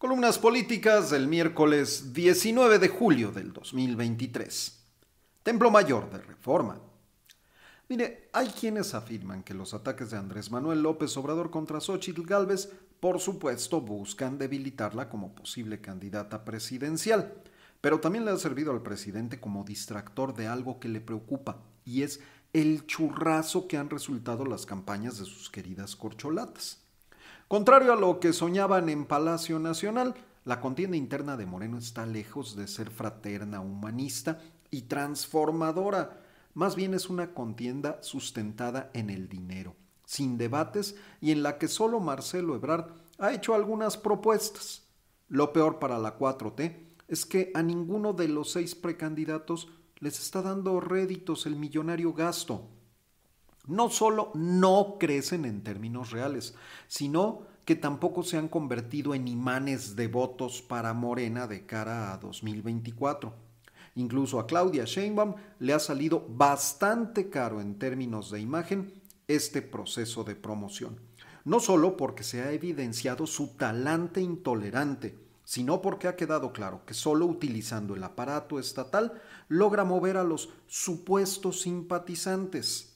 Columnas políticas del miércoles 19 de julio del 2023. Templo Mayor de Reforma. Mire, hay quienes afirman que los ataques de Andrés Manuel López Obrador contra Xochitl Gálvez, por supuesto, buscan debilitarla como posible candidata presidencial, pero también le ha servido al presidente como distractor de algo que le preocupa, y es el churrazo que han resultado las campañas de sus queridas corcholatas. Contrario a lo que soñaban en Palacio Nacional, la contienda interna de Moreno está lejos de ser fraterna, humanista y transformadora. Más bien es una contienda sustentada en el dinero, sin debates y en la que solo Marcelo Ebrard ha hecho algunas propuestas. Lo peor para la 4T es que a ninguno de los seis precandidatos les está dando réditos el millonario gasto no solo no crecen en términos reales, sino que tampoco se han convertido en imanes de votos para Morena de cara a 2024. Incluso a Claudia Sheinbaum le ha salido bastante caro en términos de imagen este proceso de promoción. No solo porque se ha evidenciado su talante intolerante, sino porque ha quedado claro que solo utilizando el aparato estatal logra mover a los supuestos simpatizantes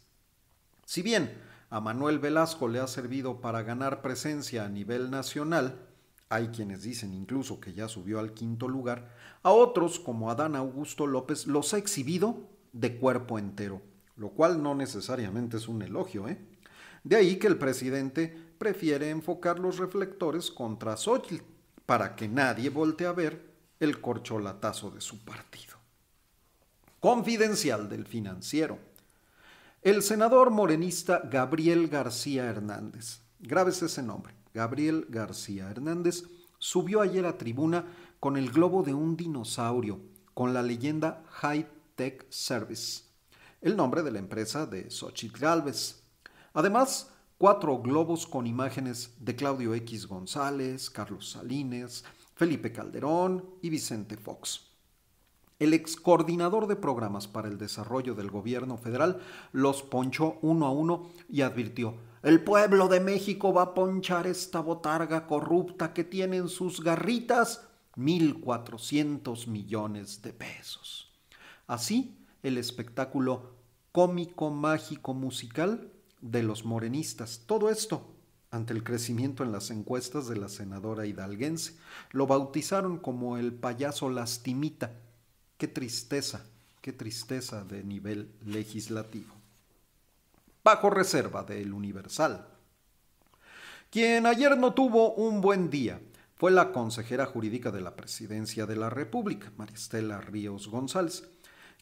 si bien a Manuel Velasco le ha servido para ganar presencia a nivel nacional, hay quienes dicen incluso que ya subió al quinto lugar, a otros como Adán Augusto López los ha exhibido de cuerpo entero, lo cual no necesariamente es un elogio. ¿eh? De ahí que el presidente prefiere enfocar los reflectores contra Xochitl para que nadie voltee a ver el corcholatazo de su partido. Confidencial del financiero. El senador morenista Gabriel García Hernández, graves ese nombre, Gabriel García Hernández, subió ayer a tribuna con el globo de un dinosaurio, con la leyenda High Tech Service, el nombre de la empresa de Xochitl Galvez. Además, cuatro globos con imágenes de Claudio X González, Carlos Salines, Felipe Calderón y Vicente Fox. El ex coordinador de programas para el desarrollo del gobierno federal los ponchó uno a uno y advirtió, el pueblo de México va a ponchar esta botarga corrupta que tiene en sus garritas 1.400 millones de pesos. Así, el espectáculo cómico, mágico, musical de los morenistas. Todo esto ante el crecimiento en las encuestas de la senadora hidalguense. Lo bautizaron como el payaso lastimita Qué tristeza, qué tristeza de nivel legislativo. Bajo reserva del Universal. Quien ayer no tuvo un buen día fue la consejera jurídica de la Presidencia de la República, Maristela Ríos González,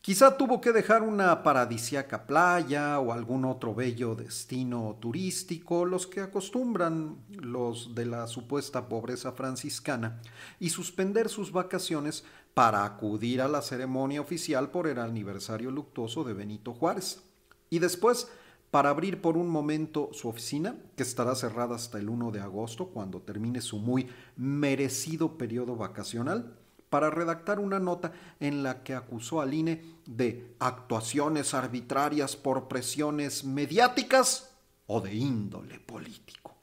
Quizá tuvo que dejar una paradisiaca playa o algún otro bello destino turístico, los que acostumbran los de la supuesta pobreza franciscana, y suspender sus vacaciones para acudir a la ceremonia oficial por el aniversario luctuoso de Benito Juárez. Y después, para abrir por un momento su oficina, que estará cerrada hasta el 1 de agosto, cuando termine su muy merecido periodo vacacional, para redactar una nota en la que acusó al INE de actuaciones arbitrarias por presiones mediáticas o de índole político.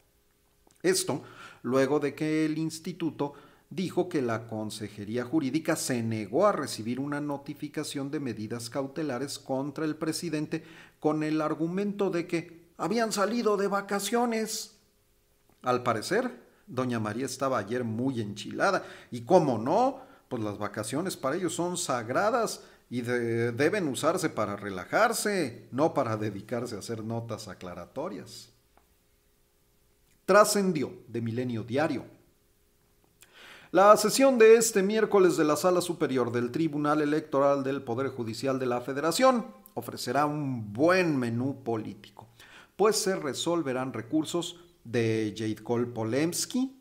Esto luego de que el instituto dijo que la Consejería Jurídica se negó a recibir una notificación de medidas cautelares contra el presidente con el argumento de que habían salido de vacaciones. Al parecer, doña María estaba ayer muy enchilada y, cómo no, pues las vacaciones para ellos son sagradas y deben usarse para relajarse, no para dedicarse a hacer notas aclaratorias. Trascendió de Milenio Diario. La sesión de este miércoles de la Sala Superior del Tribunal Electoral del Poder Judicial de la Federación ofrecerá un buen menú político, pues se resolverán recursos de Jade Cole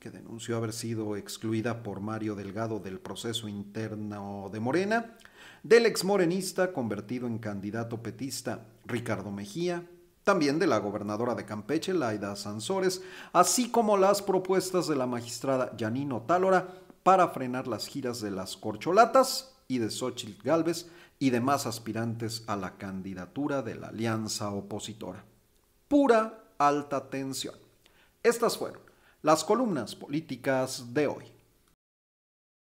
que denunció haber sido excluida por Mario Delgado del proceso interno de Morena, del exmorenista convertido en candidato petista Ricardo Mejía, también de la gobernadora de Campeche, Laida Sansores, así como las propuestas de la magistrada Yanino Tálora para frenar las giras de las corcholatas y de Xochitl Galvez y demás aspirantes a la candidatura de la alianza opositora. Pura alta tensión. Estas fueron las columnas políticas de hoy.